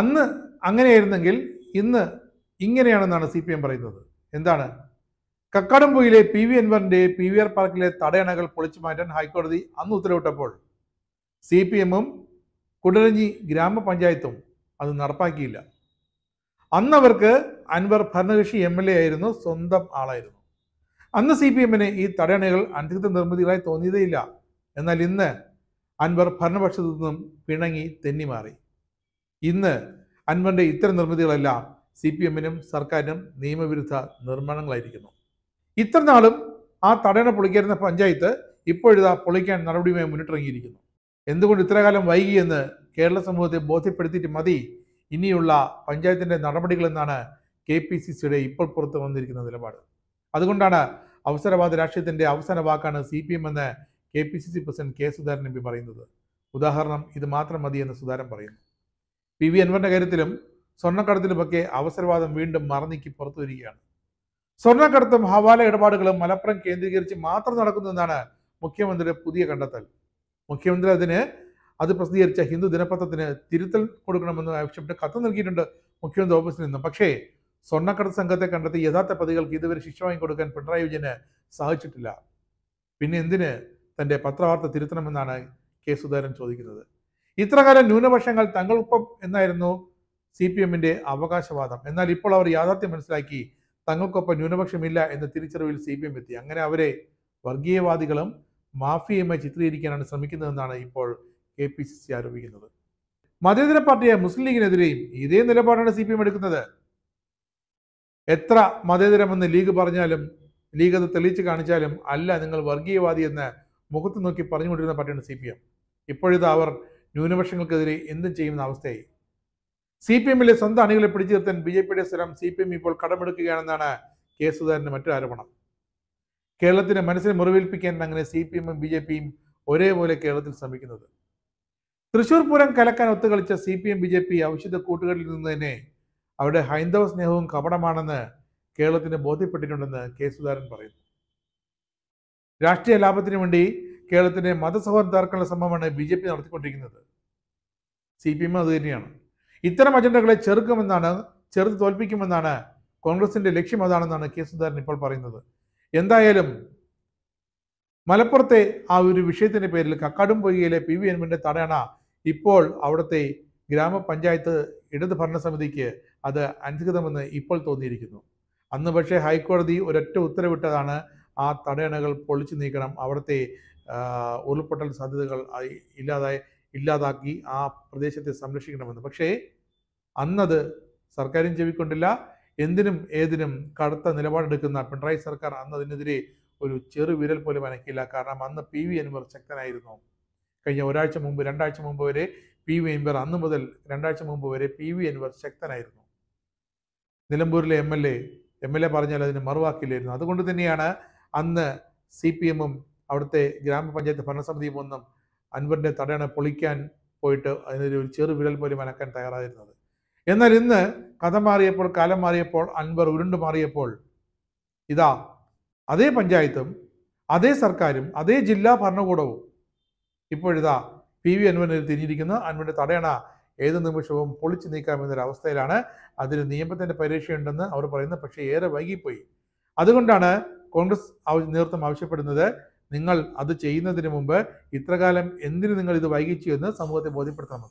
അന്ന് അങ്ങനെയായിരുന്നെങ്കിൽ ഇന്ന് ഇങ്ങനെയാണെന്നാണ് C P M പറയുന്നത് എന്താണ് കക്കാടംപൊയിലെ പി വി അൻവറിന്റെ പി വി ആർ പാർക്കിലെ തടയണകൾ പൊളിച്ചു മാറ്റാൻ ഹൈക്കോടതി അന്ന് ഉത്തരവിട്ടപ്പോൾ സി പി എമ്മും കുടരഞ്ഞി ഗ്രാമപഞ്ചായത്തും അത് നടപ്പാക്കിയില്ല അന്നവർക്ക് അൻവർ ഭരണകക്ഷി എം എൽ എ ആയിരുന്നു സ്വന്തം ആളായിരുന്നു അന്ന് സി പി എമ്മിന് ഈ തടയണകൾ അനധികൃത നിർമ്മിതികളായി തോന്നിയതേയില്ല എന്നാൽ ഇന്ന് അൻവർ ഭരണപക്ഷത്തു നിന്നും പിണങ്ങി തെന്നിമാറി ഇന്ന് അൻവറിൻ്റെ ഇത്തരം നിർമ്മിതികളെല്ലാം സി പി എമ്മിനും സർക്കാരിനും നിയമവിരുദ്ധ നിർമ്മാണങ്ങളായിരിക്കുന്നു ഇത്ര നാളും ആ തടയണ പൊളിക്കായിരുന്ന പഞ്ചായത്ത് ഇപ്പോഴിതാ പൊളിക്കാൻ നടപടിയുമായി മുന്നിട്ടിറങ്ങിയിരിക്കുന്നു എന്തുകൊണ്ട് ഇത്രകാലം വൈകിയെന്ന് കേരള സമൂഹത്തെ ബോധ്യപ്പെടുത്തിയിട്ട് മതി ഇനിയുള്ള പഞ്ചായത്തിൻ്റെ നടപടികളെന്നാണ് കെ പി സി സിയുടെ ഇപ്പോൾ പുറത്തു വന്നിരിക്കുന്ന നിലപാട് അതുകൊണ്ടാണ് അവസരവാദ രാഷ്ട്രീയത്തിൻ്റെ അവസാന വാക്കാണ് സി പി എം എന്ന് K P C C president K Sudhakaran M P പറയുന്നത് ഉദാഹരണം ഇത് മാത്രം മതി എന്ന് സുധാരൻ പറയുന്നു പി വി അൻവറിന്റെ കാര്യത്തിലും സ്വർണ്ണക്കടത്തിലുമൊക്കെ അവസരവാദം വീണ്ടും മറന്നിക്ക് പുറത്തു വരികയാണ് സ്വർണ്ണക്കടത്തും ഹവാല ഇടപാടുകളും മലപ്പുറം കേന്ദ്രീകരിച്ച് മാത്രം നടക്കുന്നതെന്നാണ് മുഖ്യമന്ത്രിയുടെ പുതിയ കണ്ടെത്തൽ മുഖ്യമന്ത്രി അതിന് അത് പ്രസിദ്ധീകരിച്ച ഹിന്ദു ദിനപത്രത്തിന് തിരുത്തൽ കൊടുക്കണമെന്ന് ആവശ്യപ്പെട്ട് കത്ത് നൽകിയിട്ടുണ്ട് മുഖ്യമന്ത്രി ഓഫീസിൽ നിന്നും പക്ഷേ സ്വർണ്ണക്കടത്ത് സംഘത്തെ കണ്ടെത്തി യഥാർത്ഥ പ്രതികൾക്ക് ഇതുവരെ ശിക്ഷ കൊടുക്കാൻ പിണറായി വിജയന് സാധിച്ചിട്ടില്ല പിന്നെ എന്തിന് തൻ്റെ പത്രവാർത്ത തിരുത്തണമെന്നാണ് കെ സുധാകരൻ ചോദിക്കുന്നത് ഇത്രകാലം ന്യൂനപക്ഷങ്ങൾ തങ്ങൾക്കൊപ്പം എന്നായിരുന്നു സി പി എമ്മിന്റെ അവകാശവാദം എന്നാൽ ഇപ്പോൾ അവർ യാഥാർത്ഥ്യം മനസ്സിലാക്കി തങ്ങൾക്കൊപ്പം ന്യൂനപക്ഷമില്ല എന്ന തിരിച്ചറിവിൽ സി പി എം എത്തി അങ്ങനെ അവരെ വർഗീയവാദികളും മാഫിയയുമായി ചിത്രീകരിക്കാനാണ് ശ്രമിക്കുന്നതെന്നാണ് ഇപ്പോൾ കെ പി സി സി ആരോപിക്കുന്നത് മതേതര പാർട്ടിയെ മുസ്ലിം ലീഗിനെതിരെയും ഇതേ നിലപാടാണ് സി പി എം എടുക്കുന്നത് എത്ര മതേതരമെന്ന് ലീഗ് പറഞ്ഞാലും ലീഗ് അത് തെളിയിച്ച് കാണിച്ചാലും അല്ല നിങ്ങൾ വർഗീയവാദി എന്ന് മുഖത്ത് നോക്കി പറഞ്ഞുകൊണ്ടിരുന്ന പാർട്ടിയാണ് സി പി എം ഇപ്പോഴിത് അവർ ന്യൂനപക്ഷങ്ങൾക്കെതിരെ എന്തും ചെയ്യുന്ന അവസ്ഥയായി സി പി എമ്മിലെ സ്വന്തം അണികളെ പിടിച്ചു നിർത്താൻ ബി ജെ പിയുടെ സ്ഥലം സി പി എം ഇപ്പോൾ കടമെടുക്കുകയാണെന്നാണ് കെ സുധാകരൻ്റെ മറ്റൊരു ആരോപണം കേരളത്തിന്റെ മനസ്സിനെ മുറിവേൽപ്പിക്കാൻ അങ്ങനെ സി പി എമ്മും ബി ജെ പിയും ഒരേപോലെ കേരളത്തിൽ ശ്രമിക്കുന്നത് തൃശൂർ പൂരം കലക്കാൻ ഒത്തുകളിച്ച C P M B J P ഔഷധ കൂട്ടുകളിൽ നിന്ന് തന്നെ അവരുടെ ഹൈന്ദവ സ്നേഹവും കപടമാണെന്ന് കേരളത്തിന് ബോധ്യപ്പെട്ടിട്ടുണ്ടെന്ന് കെ സുധാകരൻ പറയുന്നു രാഷ്ട്രീയ ലാഭത്തിനു വേണ്ടി കേരളത്തിൻ്റെ മതസൗഹാർദ്ദാർക്കുള്ള ശ്രമമാണ് ബി ജെ പി നടത്തിക്കൊണ്ടിരിക്കുന്നത് സി പി എം അത് തന്നെയാണ് ഇത്തരം അജണ്ടകളെ ചെറുക്കുമെന്നാണ് ചെറുത്ത് തോൽപ്പിക്കുമെന്നാണ് കോൺഗ്രസിൻ്റെ ലക്ഷ്യം അതാണെന്നാണ് കെ സുധാകരൻ ഇപ്പോൾ പറയുന്നത് എന്തായാലും മലപ്പുറത്തെ ആ ഒരു വിഷയത്തിൻ്റെ പേരിൽ കക്കാടും പൊയ്യയിലെ പി വി എൻമിൻ്റെ തടയണ ഇപ്പോൾ അവിടുത്തെ ഗ്രാമപഞ്ചായത്ത് ഇടത് ഭരണസമിതിക്ക് അത് അനുസൃതമെന്ന് ഇപ്പോൾ തോന്നിയിരിക്കുന്നു അന്ന് പക്ഷേ ഹൈക്കോടതി ഒരൊറ്റ ഉത്തരവിട്ടതാണ് ആ തടയണകൾ പൊളിച്ചു നീക്കണം അവിടുത്തെ ഉരുൾപൊട്ടൽ സാധ്യതകൾ ഇല്ലാതായി ഇല്ലാതാക്കി ആ പ്രദേശത്തെ സംരക്ഷിക്കണമെന്ന് പക്ഷേ അന്നത് സർക്കാരും ചെവിക്കൊണ്ടില്ല എന്തിനും ഏതിനും കടുത്ത നിലപാടെടുക്കുന്ന പിണറായി സർക്കാർ അന്ന് അതിനെതിരെ ഒരു ചെറു വിരൽ പോലും അനക്കില്ല കാരണം അന്ന് പി വി അൻവർ ശക്തനായിരുന്നു കഴിഞ്ഞ ഒരാഴ്ച മുമ്പ് രണ്ടാഴ്ച മുമ്പ് വരെ പി വി അൻവർ അന്ന് മുതൽ രണ്ടാഴ്ച മുമ്പ് വരെ പി വി അൻവർ ശക്തനായിരുന്നു നിലമ്പൂരിലെ M L A M L A പറഞ്ഞാൽ അതിന് മറുവാക്കില്ലായിരുന്നു അതുകൊണ്ട് തന്നെയാണ് അന്ന് സി പി എമ്മും അവിടുത്തെ ഗ്രാമപഞ്ചായത്ത് ഭരണസമിതി ഒന്നും അൻവറിൻ്റെ തടയണ പൊളിക്കാൻ പോയിട്ട് അതിനൊരു ചെറു വിരൽ പോലും അനക്കാൻ തയ്യാറായിരുന്നത് എന്നാൽ ഇന്ന് കഥ മാറിയപ്പോൾ കാലം മാറിയപ്പോൾ അൻവർ ഉരുണ്ടു മാറിയപ്പോൾ ഇതാ അതേ പഞ്ചായത്തും അതേ സർക്കാരും അതേ ജില്ലാ ഭരണകൂടവും ഇപ്പോഴിതാ പി വി അൻവറിനെതിരെ തിരിഞ്ഞിരിക്കുന്നു അൻവറിൻ്റെ തടയണ ഏത് നിമിഷവും പൊളിച്ചു അവസ്ഥയിലാണ് അതിന് നിയമത്തിൻ്റെ പരീക്ഷയുണ്ടെന്ന് അവർ പറയുന്നത് പക്ഷേ ഏറെ വൈകിപ്പോയി അതുകൊണ്ടാണ് കോൺഗ്രസ് നേതൃത്വം ആവശ്യപ്പെടുന്നത് നിങ്ങൾ അത് ചെയ്യുന്നതിന് മുമ്പ് ഇത്രകാലം എന്തിനു നിങ്ങൾ ഇത് വൈകിച്ചു എന്ന് സമൂഹത്തെ ബോധ്യപ്പെടുത്തണം